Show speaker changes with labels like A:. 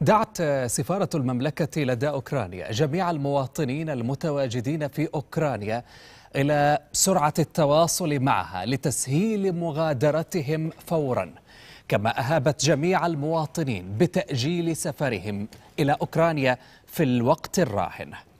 A: دعت سفارة المملكة لدى أوكرانيا جميع المواطنين المتواجدين في أوكرانيا إلى سرعة التواصل معها لتسهيل مغادرتهم فورا كما أهابت جميع المواطنين بتأجيل سفرهم إلى أوكرانيا في الوقت الراهن